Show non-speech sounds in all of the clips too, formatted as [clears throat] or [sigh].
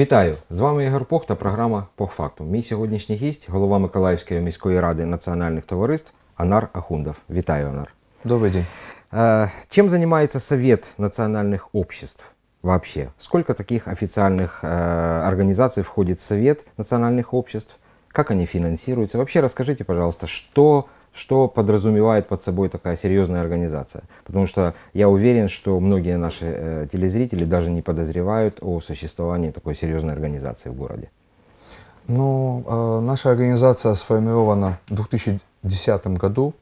Вітаю! З вами Ігор Пох та програма факту. Мій сьогоднішній гість, голова Миколаївської міської ради національних товариств Анар Ахундов. Вітаю, Анар. Добрый день. Чем занимается Совет национальных обществ вообще? Сколько таких официальных организаций входит в Совет национальных обществ? Как они финансируются? Вообще расскажите, пожалуйста, что что подразумевает под собой такая серьезная организация. Потому что я уверен, что многие наши э, телезрители даже не подозревают о существовании такой серьезной организации в городе. Ну, э, наша организация сформирована в 2010 году.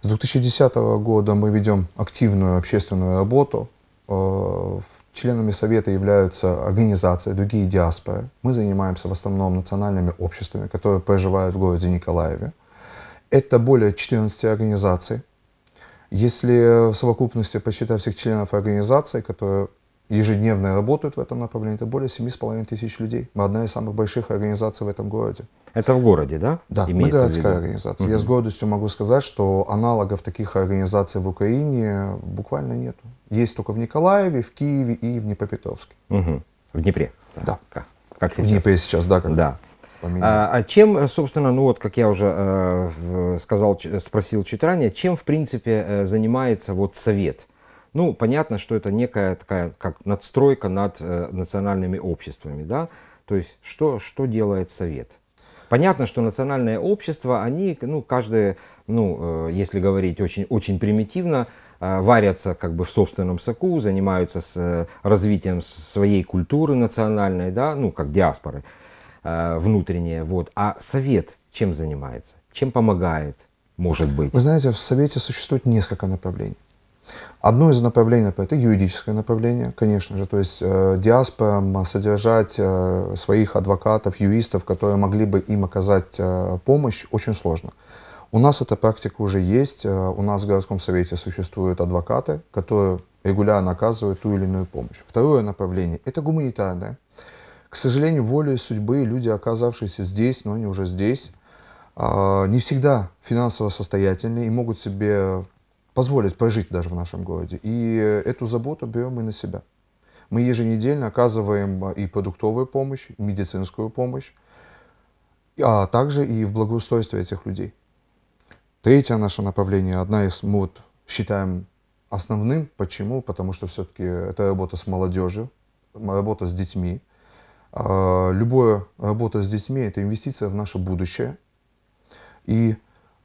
С 2010 года мы ведем активную общественную работу. Э, членами Совета являются организации, другие диаспоры. Мы занимаемся в основном национальными обществами, которые проживают в городе Николаеве. Э, это более 14 организаций. Если в совокупности посчитать всех членов организации, которые ежедневно работают в этом направлении, это более 7,5 тысяч людей. Мы одна из самых больших организаций в этом городе. Это в городе, да? Да, Имеется мы городская организация. Угу. Я с гордостью могу сказать, что аналогов таких организаций в Украине буквально нет. Есть только в Николаеве, в Киеве и в Днепропетровске. Угу. В Днепре? Да. А как, как сейчас? В Днепре сейчас, да. Как? Да поменять. А, а чем, э, собственно, ну вот, как я уже э, сказал, спросил чуть ранее, чем, в принципе, э, занимается вот совет? Ну, понятно, что это некая такая, как надстройка над э, национальными обществами, да? То есть, что, что делает совет? Понятно, что национальное общество, они, ну, каждое, ну, э, если говорить очень, очень примитивно, э, варятся как бы в собственном соку, занимаются с развитием своей культуры национальной, да, ну, как диаспоры. Э, внутреннее. Вот. А совет чем занимается? Чем помогает, может быть? Вы знаете, в совете существует несколько направлений. Одно из направлений это юридическое направление, конечно же, то есть э, диаспорам содержать э, своих адвокатов, юристов, которые могли бы им оказать э, помощь, очень сложно. У нас эта практика уже есть, э, у нас в городском совете существуют адвокаты, которые регулярно оказывают ту или иную помощь. Второе направление это гуманитарное, к сожалению, волей судьбы люди, оказавшиеся здесь, но они уже здесь, а, не всегда финансово состоятельны и могут себе позволить прожить даже в нашем городе. И эту заботу берем мы на себя. Мы еженедельно оказываем и продуктовую помощь, и медицинскую помощь, а также и в благоустройстве этих людей. Третье наше направление, одна из мы вот считаем основным. Почему? Потому что все-таки это работа с молодежью, работа с детьми – а, Любая работа с детьми – это инвестиция в наше будущее. И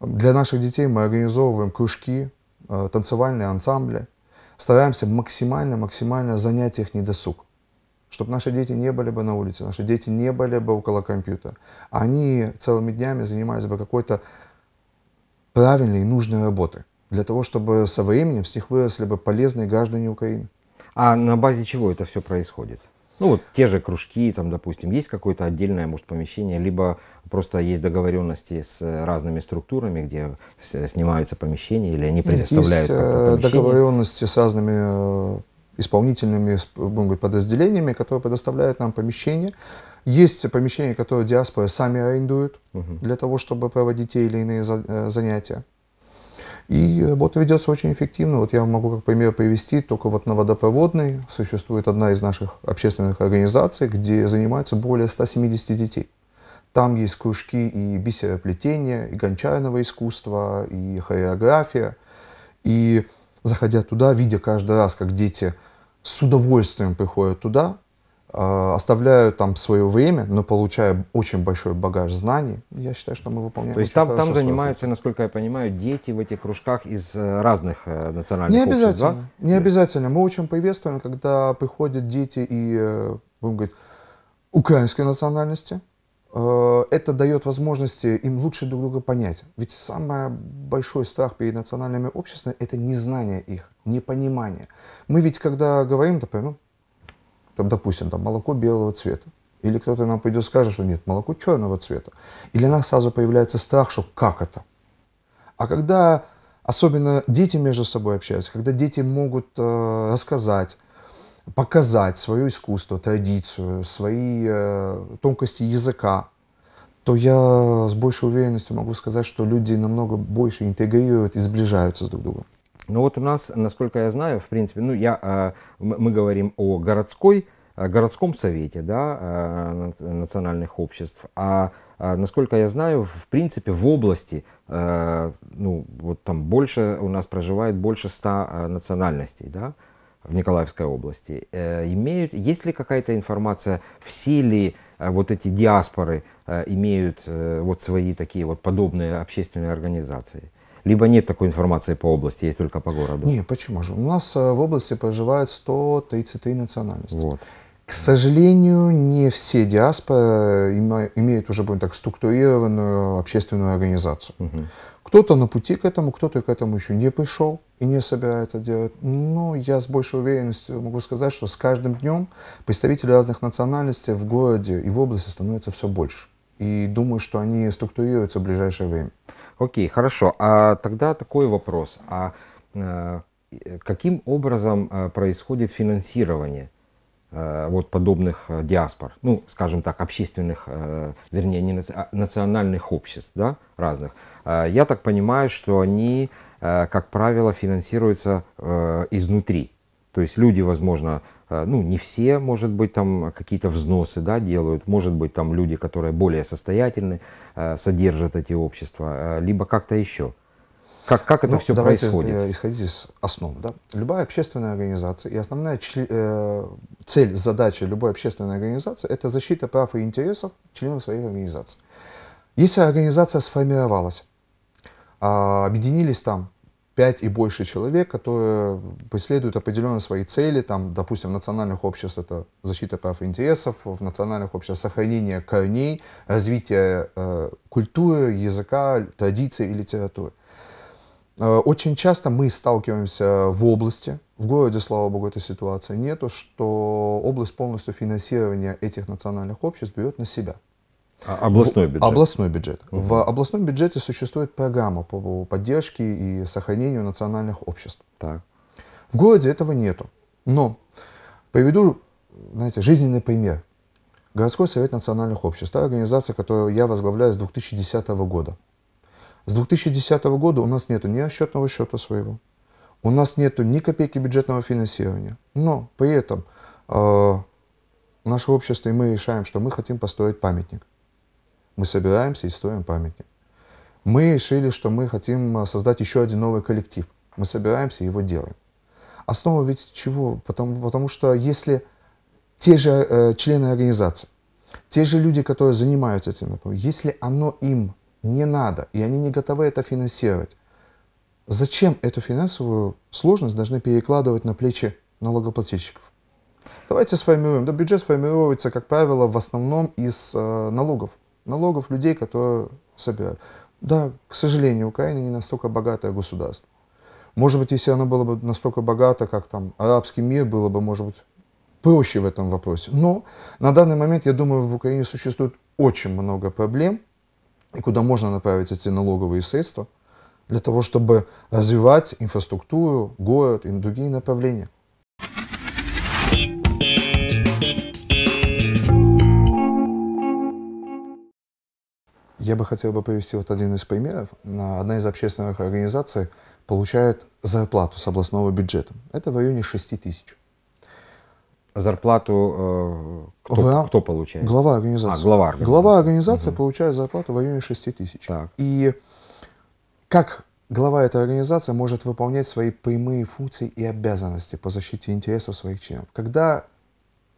для наших детей мы организовываем кружки, а, танцевальные ансамбли. Стараемся максимально-максимально занять их недосуг. Чтобы наши дети не были бы на улице, наши дети не были бы около компьютера. Они целыми днями занимались бы какой-то правильной и нужной работой. Для того, чтобы со временем с них выросли бы полезные граждане Украины. А на базе чего это все происходит? Ну вот те же кружки, там, допустим, есть какое-то отдельное, может, помещение, либо просто есть договоренности с разными структурами, где снимаются помещения, или они предоставляют Есть э, договоренности с разными э, исполнительными, будем говорить, подразделениями, которые предоставляют нам помещение. Есть помещения, которые диаспоры сами арендуют угу. для того, чтобы проводить те или иные э, занятия. И э, вот ведется очень эффективно. Вот я могу как пример привести, только вот на водопроводной существует одна из наших общественных организаций, где занимаются более 170 детей. Там есть кружки и бисероплетения, и гончарного искусства, и хореография. И заходя туда, видя каждый раз, как дети с удовольствием приходят туда, а, оставляю там свое время, но получая очень большой багаж знаний, я считаю, что мы выполняем. То есть там, там занимаются, насколько я понимаю, дети в этих кружках из э, разных э, национальных не обязательно, обществ, да? Не обязательно. Мы очень приветствуем, когда приходят дети и, э, будем говорить, украинской национальности. Это дает возможности им лучше друг друга понять. Ведь самый большой страх перед национальными обществами – это незнание их, непонимание. Мы ведь, когда говорим, например, ну, там, допустим, там, молоко белого цвета. Или кто-то нам пойдет скажет, что нет, молоко черного цвета. Или у нас сразу появляется страх, что как это? А когда, особенно дети между собой общаются, когда дети могут э, рассказать, показать свое искусство, традицию, свои э, тонкости языка, то я с большей уверенностью могу сказать, что люди намного больше интегрируют и сближаются с друг с другом. Ну вот у нас, насколько я знаю, в принципе, ну я, а, мы говорим о городской, городском совете да, а, национальных обществ, а, а насколько я знаю, в принципе, в области, ну вот там больше, у нас проживает больше ста национальностей, да, в Николаевской области, э, имеют, есть ли какая-то информация, все ли вот эти диаспоры имеют э, вот свои такие вот подобные общественные организации? Либо нет такой информации по области, есть только по городу? Не, почему же? У нас э, в области проживает 133 национальности. Вот. К сожалению, не все диаспоры э, имеют уже, будем так, структурированную общественную организацию. Угу. Кто-то на пути к этому, кто-то к этому еще не пришел и не собирается делать. Но я с большей уверенностью могу сказать, что с каждым днем представители разных национальностей в городе и в области становятся все больше и думаю, что они структурируются в ближайшее время. Окей, okay, хорошо. А тогда такой вопрос. А э, каким образом э, происходит финансирование э, вот подобных диаспор, ну, скажем так, общественных, вернее, не а, национальных обществ, да, разных. Я так понимаю, что они, как правило, финансируются изнутри. То есть люди, возможно, э, ну не все, может быть, там какие-то взносы да, делают, может быть, там люди, которые более состоятельны, э, содержат эти общества, э, либо как-то еще. Как, как это ну, все давайте происходит? Исходите из основ. Да? Любая общественная организация и основная цель, задача любой общественной организации – это защита прав и интересов членов своей организации. Если организация сформировалась, а, объединились там пять и больше человек, которые преследуют определенно свои цели, там, допустим, в национальных обществах это защита прав и интересов, в национальных обществах сохранение корней, развитие э, культуры, языка, традиций и литературы. Э, очень часто мы сталкиваемся в области, в городе, слава богу, этой ситуации нету, что область полностью финансирования этих национальных обществ берет на себя. А, областной бюджет. В, областной бюджет. Угу. В областном бюджете существует программа по поддержке и сохранению национальных обществ. Так. В городе этого нету. Но приведу, знаете, жизненный пример. Городской совет национальных обществ, та организация, которую я возглавляю с 2010 года. С 2010 года у нас нету ни расчетного счета своего, у нас нету ни копейки бюджетного финансирования. Но при этом э, наше общество и мы решаем, что мы хотим построить памятник. Мы собираемся и строим памятник. Мы решили, что мы хотим а, создать еще один новый коллектив. Мы собираемся и его делаем. Основа ведь чего? Потому, потому что если те же э, члены организации, те же люди, которые занимаются этим, если оно им не надо, и они не готовы это финансировать, зачем эту финансовую сложность должны перекладывать на плечи налогоплательщиков? Давайте сформируем. Да, бюджет сформируется, как правило, в основном из э, налогов налогов людей, которые собирают. Да, к сожалению, Украина не настолько богатое государство. Может быть, если оно было бы настолько богато, как там арабский мир, было бы, может быть, проще в этом вопросе. Но на данный момент, я думаю, в Украине существует очень много проблем, и куда можно направить эти налоговые средства для того, чтобы развивать инфраструктуру, город и другие направления. Я бы хотел бы привести вот один из примеров. Э, одна из общественных организаций получает зарплату с областного бюджета. Это в районе 6 тысяч. Зарплату э, кто, в, кто получает? Глава организации. А, глава организации. Глава организации угу. получает зарплату в районе 6 тысяч. И как глава этой организации может выполнять свои прямые функции и обязанности по защите интересов своих членов? Когда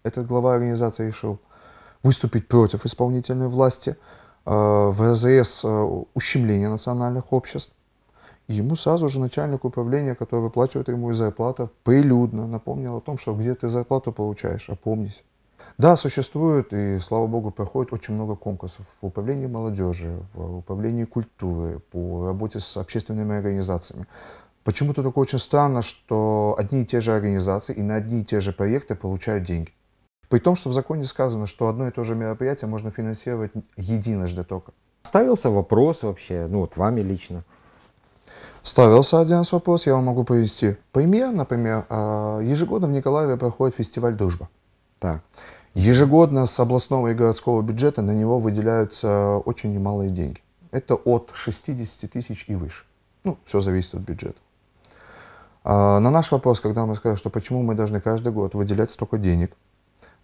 этот глава организации решил выступить против исполнительной власти – Э, в РЗС э, ущемление национальных обществ, ему сразу же начальник управления, который выплачивает ему из зарплата, прилюдно напомнил о том, что где ты зарплату получаешь, опомнись. Да, существует, и, слава богу, проходит очень много конкурсов в управлении молодежи, в управлении культуры, по работе с общественными организациями. Почему-то только очень странно, что одни и те же организации и на одни и те же проекты получают деньги. При том, что в законе сказано, что одно и то же мероприятие можно финансировать единожды только. Ставился вопрос вообще, ну вот вами лично? Ставился один из вопрос, я вам могу привести пример. Например, а, ежегодно в Николаеве проходит фестиваль «Дружба». Так. Ежегодно с областного и городского бюджета на него выделяются очень немалые деньги. Это от 60 тысяч и выше. Ну, все зависит от бюджета. А, на наш вопрос, когда мы сказали, что почему мы должны каждый год выделять столько денег –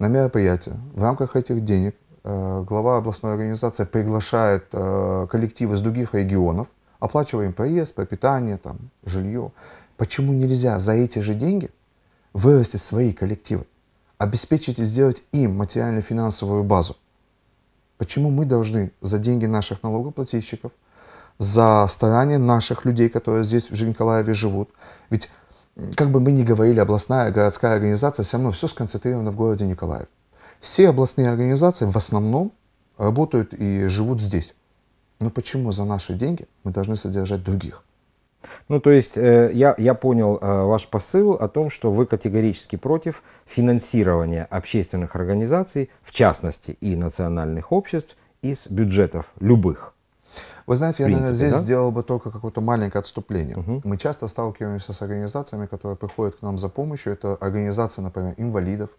на мероприятие. В рамках этих денег э, глава областной организации приглашает э, коллективы из других регионов, оплачиваем проезд, пропитание, там, жилье. Почему нельзя за эти же деньги вырастить свои коллективы, обеспечить и сделать им материально-финансовую базу? Почему мы должны за деньги наших налогоплательщиков, за старания наших людей, которые здесь в Николаеве живут? Ведь как бы мы ни говорили, областная городская организация, все равно все сконцентрировано в городе Николаев. Все областные организации в основном работают и живут здесь. Но почему за наши деньги мы должны содержать других? Ну, то есть э, я, я понял э, ваш посыл о том, что вы категорически против финансирования общественных организаций, в частности и национальных обществ, из бюджетов любых. Вы знаете, я, принципе, наверное, здесь да? сделал бы только какое-то маленькое отступление. Угу. Мы часто сталкиваемся с организациями, которые приходят к нам за помощью. Это организации, например, инвалидов,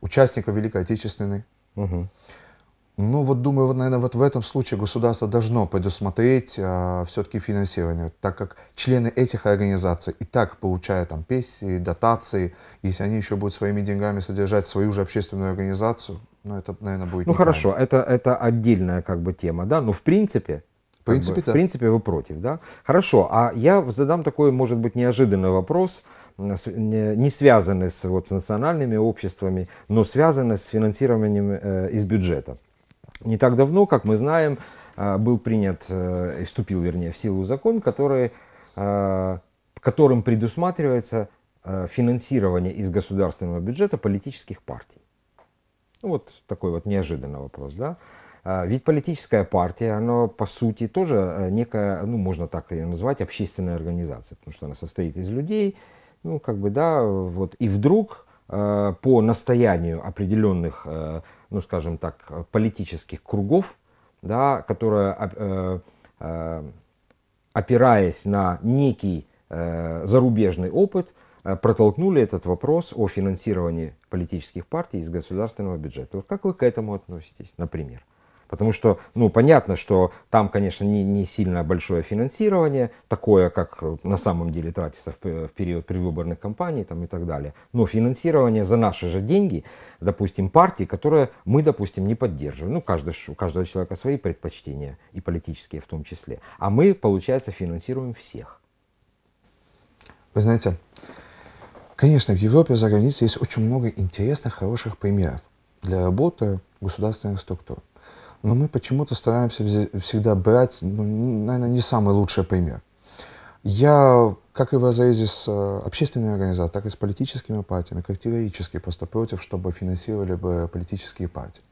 участников Великой Отечественной. Угу. Ну, вот думаю, вот, наверное, вот в этом случае государство должно предусмотреть а, все-таки финансирование, так как члены этих организаций и так получают там пенсии, дотации, если они еще будут своими деньгами содержать свою же общественную организацию, ну, это, наверное, будет... Ну, хорошо, это, это отдельная как бы тема, да, но ну, в принципе в принципе, бы, да. в принципе, вы против, да? Хорошо, а я задам такой, может быть, неожиданный вопрос, не связанный с, вот, с национальными обществами, но связанный с финансированием э, из бюджета. Не так давно, как мы знаем, э, был принят, э, вступил, вернее, в силу закон, который, э, которым предусматривается э, финансирование из государственного бюджета политических партий. Ну, вот такой вот неожиданный вопрос, да? А, ведь политическая партия, она по сути тоже э, некая, ну можно так ее назвать, общественная организация, потому что она состоит из людей, ну как бы да, вот и вдруг э, по настоянию определенных, э, ну скажем так, политических кругов, да, которые опираясь на некий зарубежный опыт, протолкнули этот вопрос о финансировании политических партий из государственного бюджета. Вот как вы к этому относитесь, например? Потому что, ну, понятно, что там, конечно, не, не сильно большое финансирование, такое, как на самом деле тратится в, в период предвыборных кампаний там, и так далее. Но финансирование за наши же деньги, допустим, партии, которые мы, допустим, не поддерживаем. Ну, каждый, у каждого человека свои предпочтения, и политические в том числе. А мы, получается, финансируем всех. Вы знаете, конечно, в Европе за границей есть очень много интересных, хороших примеров для работы государственных структур но мы почему-то стараемся всегда брать, ну, наверное, не самый лучший пример. Я, как и в разрезе с э, общественными организациями, так и с политическими партиями, категорически просто против, чтобы финансировали бы политические партии.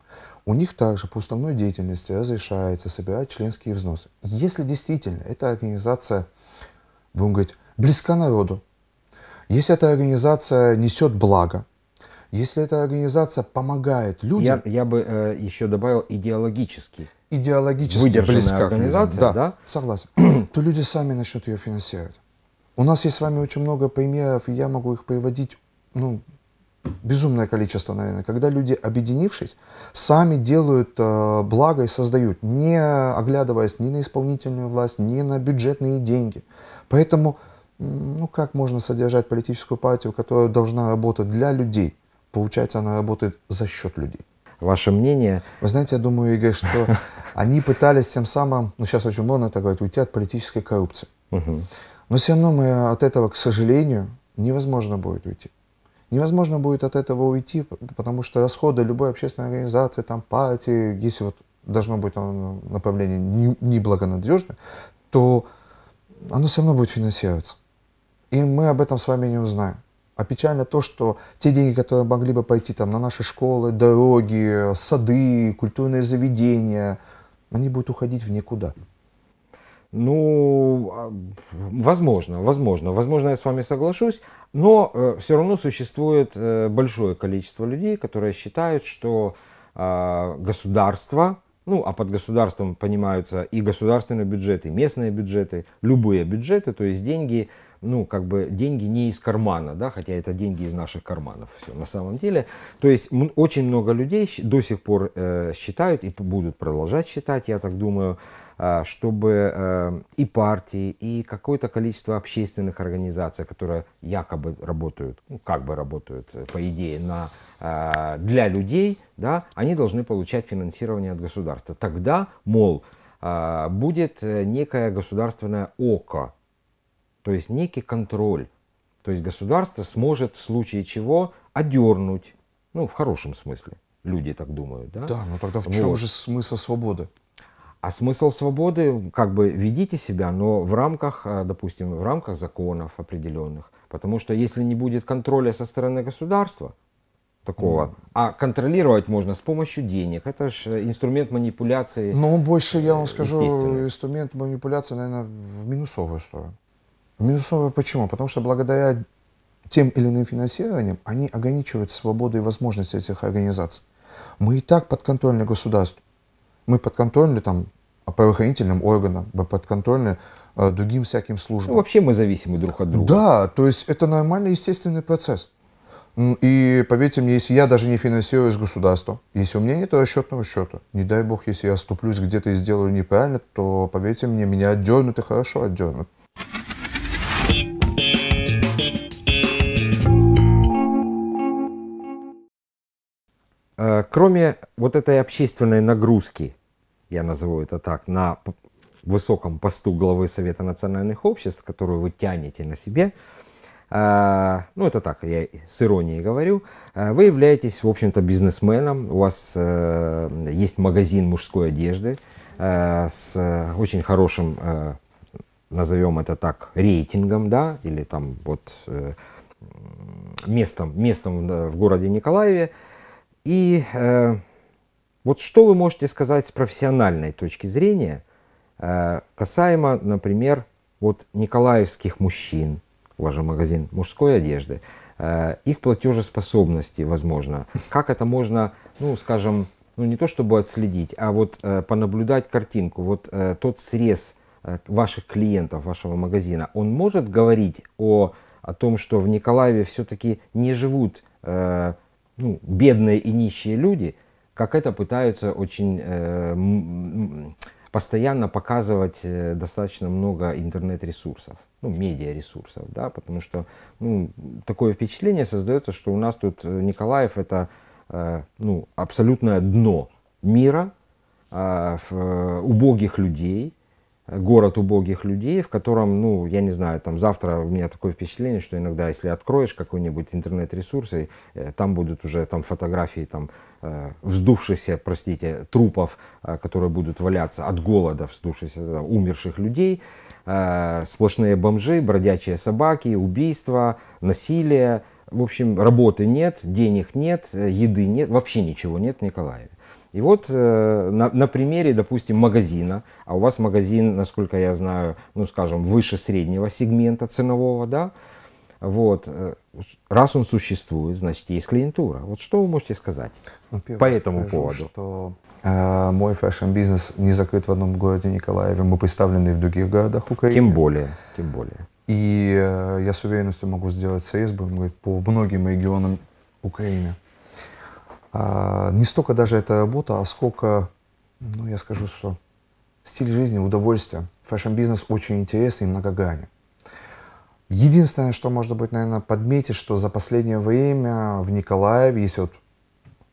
У них также по уставной деятельности разрешается собирать членские взносы. Если действительно эта организация, будем говорить, близка народу, если эта организация несет благо, если эта организация помогает людям... Я, я бы э, еще добавил идеологически. Идеологически близка организация, да, да? Согласен. [clears throat] то люди сами начнут ее финансировать. У нас есть с вами очень много примеров, и я могу их приводить, ну, безумное количество, наверное, когда люди, объединившись, сами делают э, благо и создают, не оглядываясь ни на исполнительную власть, ни на бюджетные деньги. Поэтому, ну, как можно содержать политическую партию, которая должна работать для людей? Получается, она работает за счет людей. Ваше мнение? Вы знаете, я думаю, Игорь, что [laughs] они пытались тем самым, ну сейчас очень модно так говорить, уйти от политической коррупции. Но все равно мы от этого, к сожалению, невозможно будет уйти. Невозможно будет от этого уйти, потому что расходы любой общественной организации, там, партии, если вот должно быть оно направление неблагонадежное, то оно все равно будет финансироваться. И мы об этом с вами не узнаем. А печально то, что те деньги, которые могли бы пойти там, на наши школы, дороги, сады, культурные заведения, они будут уходить в никуда. Ну, а, возможно, возможно. Возможно, я с вами соглашусь, но э, все равно существует э, большое количество людей, которые считают, что э, государство, ну, а под государством понимаются и государственные бюджеты, и местные бюджеты, любые бюджеты, то есть деньги, ну, как бы деньги не из кармана, да, хотя это деньги из наших карманов, все на самом деле. То есть очень много людей до сих пор э, считают и будут продолжать считать, я так думаю, э, чтобы э, и партии, и какое-то количество общественных организаций, которые якобы работают, ну, как бы работают, э, по идее, на, э, для людей, да, они должны получать финансирование от государства. Тогда, мол, э, будет э, некое государственное око то есть некий контроль. То есть государство сможет в случае чего одернуть, ну, в хорошем смысле, люди так думают, да? Да, но тогда в чем вот. же смысл свободы? А смысл свободы, как бы ведите себя, но в рамках, э, допустим, в рамках законов определенных. Потому что если не будет контроля со стороны государства, такого. Mm. А контролировать можно с помощью денег. Это же инструмент манипуляции. Ну, больше, я вам скажу, инструмент манипуляции, наверное, в минусовую сторону. В минусовое почему? Потому что благодаря тем или иным финансированием они ограничивают свободу и возможности этих организаций. Мы и так подконтрольны государству. Мы подконтрольны там правоохранительным органам, мы подконтрольны э, другим всяким службам. Ну, вообще мы зависимы друг от друга. Да, то есть это нормальный естественный процесс. И поверьте мне, если я даже не финансируюсь государством, если у меня нет расчетного счета, не дай бог, если я оступлюсь где-то и сделаю неправильно, то, поверьте мне, меня отдернут и хорошо отдернут. Э, кроме вот этой общественной нагрузки, я назову это так, на высоком посту главы Совета национальных обществ, которую вы тянете на себе, э, ну это так, я с иронией говорю, э, вы являетесь, в общем-то, бизнесменом, у вас есть магазин мужской одежды с очень хорошим, назовем это так, рейтингом, да, или там вот местом, местом в городе Николаеве, и э, вот что вы можете сказать с профессиональной точки зрения, э, касаемо, например, вот николаевских мужчин, уважаемый магазин мужской одежды, э, их платежеспособности, возможно. Как это можно, ну, скажем, ну не то чтобы отследить, а вот э, понаблюдать картинку, вот э, тот срез э, ваших клиентов, вашего магазина, он может говорить о, о том, что в Николаеве все-таки не живут э, ну, бедные и нищие люди, как это пытаются очень э, постоянно показывать э, достаточно много интернет-ресурсов, ну, медиа-ресурсов, да, потому что ну, такое впечатление создается, что у нас тут э, Николаев это э, ну, абсолютное дно мира, а, э, убогих людей, город убогих людей, в котором, ну, я не знаю, там завтра у меня такое впечатление, что иногда, если откроешь какой-нибудь интернет-ресурс, э, там будут уже там фотографии там э, вздувшихся, простите, трупов, э, которые будут валяться от голода, вздувшихся, там, умерших людей, сплошные бомжи, бродячие собаки, убийства, насилие, в общем, работы нет, денег нет, еды нет, вообще ничего нет в Николаеве. И вот э, на, на примере, допустим, магазина, а у вас магазин, насколько я знаю, ну, скажем, выше среднего сегмента ценового, да, вот, э, раз он существует, значит, есть клиентура. Вот что вы можете сказать ну, по этому скажу, поводу? Что э, мой фэшн-бизнес не закрыт в одном городе Николаеве, мы представлены в других городах Украины. Тем более, тем более. И э, я с уверенностью могу сделать срез, будем говорить, по многим регионам Украины. А, не столько даже эта работа, а сколько, ну, я скажу, что стиль жизни, удовольствие. Фэшн-бизнес очень интересный и многогранен. Единственное, что можно быть, наверное, подметить, что за последнее время в Николаеве, есть вот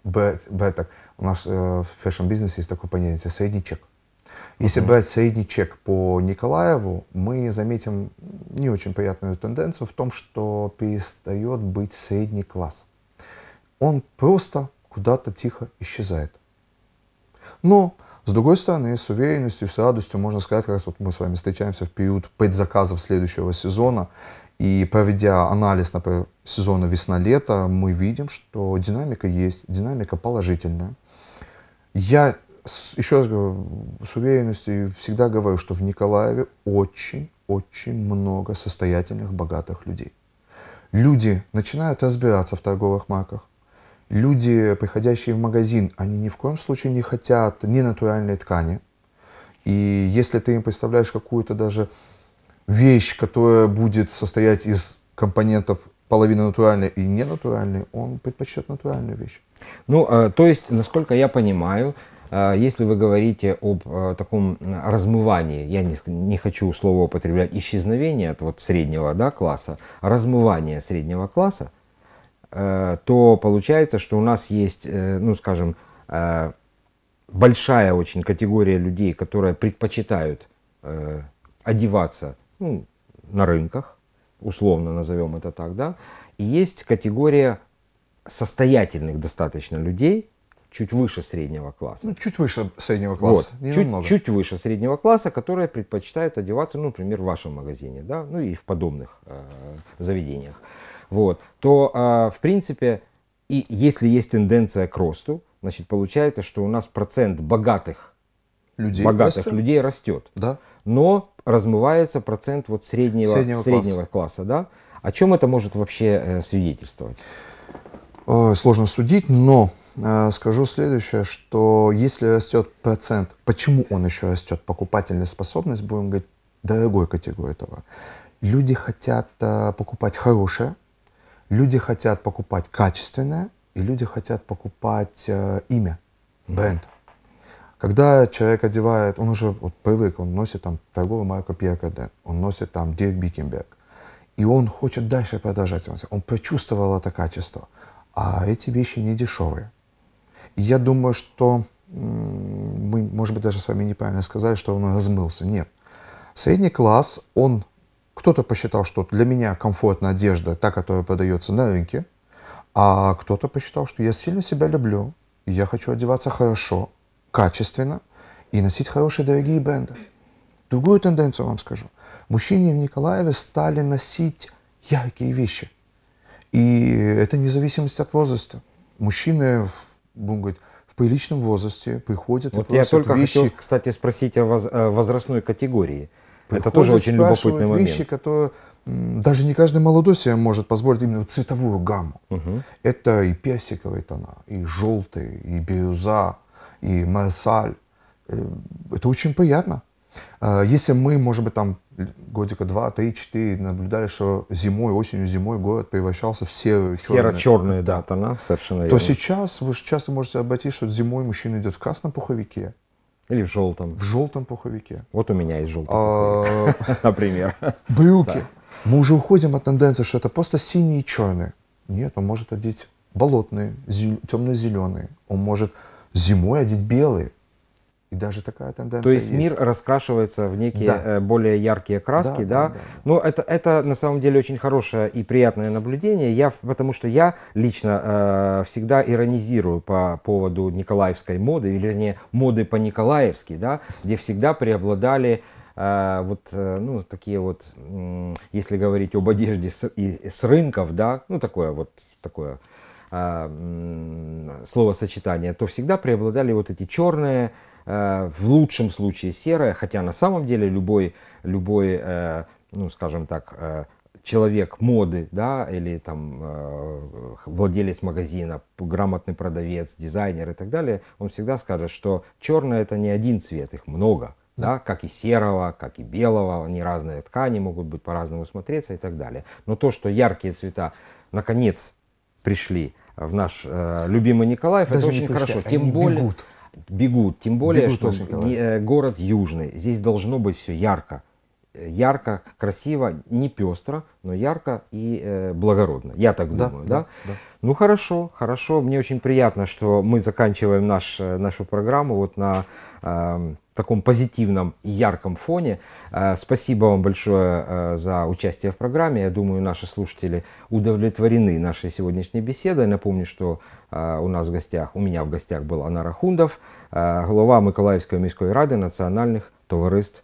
брать, брать так, у нас э, в фэшн-бизнесе есть такое понятие «средний чек». Если mm-hmm. брать средний чек по Николаеву, мы заметим не очень приятную тенденцию в том, что перестает быть средний класс. Он просто куда-то тихо исчезает. Но, с другой стороны, с уверенностью, с радостью можно сказать, как раз вот мы с вами встречаемся в период предзаказов следующего сезона, и проведя анализ, например, сезона весна-лето, мы видим, что динамика есть, динамика положительная. Я еще раз говорю, с уверенностью всегда говорю, что в Николаеве очень-очень много состоятельных, богатых людей. Люди начинают разбираться в торговых марках, люди, приходящие в магазин, они ни в коем случае не хотят ни натуральной ткани. И если ты им представляешь какую-то даже вещь, которая будет состоять из компонентов половины натуральной и ненатуральной, он предпочтет натуральную вещь. Ну, а, то есть, насколько я понимаю, а, если вы говорите об а, таком размывании, я не, не хочу слово употреблять исчезновение от вот среднего да, класса, размывание среднего класса, Э, то получается, что у нас есть, э, ну скажем, э, большая очень категория людей, которые предпочитают одеваться ну, на рынках, условно назовем это так, да, и есть категория состоятельных достаточно людей, чуть выше среднего класса. Ну, чуть выше среднего класса. Вот. Не чуть, чуть выше среднего класса, которые предпочитают одеваться, ну, например, в вашем магазине, да, ну и в подобных э, заведениях вот, то, а, в принципе, и если есть тенденция к росту, значит, получается, что у нас процент богатых людей богатых растет. людей растет. Да. Но размывается процент вот среднего, среднего, среднего класса. класса. Да? О чем это может вообще э, свидетельствовать? Э, сложно судить, но э, скажу следующее, что если растет процент, почему он еще растет, покупательная способность, будем говорить, дорогой категории этого. Люди хотят покупать хорошее, Люди хотят покупать качественное, и люди хотят покупать э, имя, бренд. Когда человек одевает, он уже вот, привык, он носит там торговую марку Pierre он носит там Дирк Бикенберг, и он хочет дальше продолжать. Он прочувствовал это качество. А эти вещи не дешевые. И я думаю, что мы, может быть, даже с вами неправильно сказали, что он размылся. Нет. Средний класс, он кто-то посчитал, что для меня комфортная одежда, та, которая продается на рынке, а кто-то посчитал, что я сильно себя люблю, и я хочу одеваться хорошо, качественно и носить хорошие дорогие бренды. Другую тенденцию вам скажу. Мужчины в Николаеве стали носить яркие вещи. И это независимость от возраста. Мужчины, будем говорить, в приличном возрасте приходят вот и просят я только вещи. хотел, кстати, спросить о возрастной категории. Это тоже очень любопытный момент. вещи, которые даже не каждый молодой себе может позволить именно цветовую гамму. Угу. Это и персиковые тона, и желтый, и бирюза, и марсаль. Э, это очень приятно. Э, если мы, может быть, там годика два, три, четыре наблюдали, что зимой, осенью, зимой город превращался в серую, серо черные да, тона, совершенно То верно. сейчас вы часто можете обратить, что зимой мужчина идет в красном пуховике, или в желтом. В желтом пуховике. Вот у меня есть желтый а... [laughs] например. Брюки. Мы уже уходим от тенденции, что это просто синие и черные. Нет, он может одеть болотные, темно-зеленые. Он может зимой одеть белые. И даже такая тенденция. То есть, есть. мир раскрашивается в некие да. Э, более яркие краски, да? да? да, да. Ну, это, это на самом деле очень хорошее и приятное наблюдение. Я, потому что я лично э, всегда иронизирую по поводу николаевской моды, или вернее, моды по-николаевски, да, где всегда преобладали э, вот, э, ну, такие вот, э, если говорить об одежде с, и, с рынков, да, ну, такое вот, такое э, словосочетание, то всегда преобладали вот эти черные, Э, в лучшем случае серое, хотя на самом деле любой, любой э, ну, скажем так, э, человек моды, да, или там э, владелец магазина, грамотный продавец, дизайнер и так далее, он всегда скажет, что черное это не один цвет, их много, да, да как и серого, как и белого, они разные ткани могут быть по-разному смотреться и так далее. Но то, что яркие цвета наконец пришли в наш э, любимый Николаев, Даже это очень пришли, хорошо. Тем более, бегут бегут. Тем более, бегут что очень, э, город южный. Здесь должно быть все ярко. Э, ярко, красиво, не пестро, но ярко и э, благородно. Я так да, думаю, да, да? да? Ну хорошо, хорошо. Мне очень приятно, что мы заканчиваем наш, э, нашу программу вот на... Э, таком позитивном и ярком фоне. Э, спасибо вам большое э, за участие в программе. Я думаю, наши слушатели удовлетворены нашей сегодняшней беседой. Напомню, что э, у нас в гостях, у меня в гостях был Анара Хундов, глава Миколаївської міської ради национальных товариств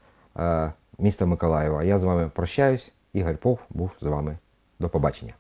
миста Миколаєва. Я с вами прощаюсь. Игорь Пов был с вами. До побачення.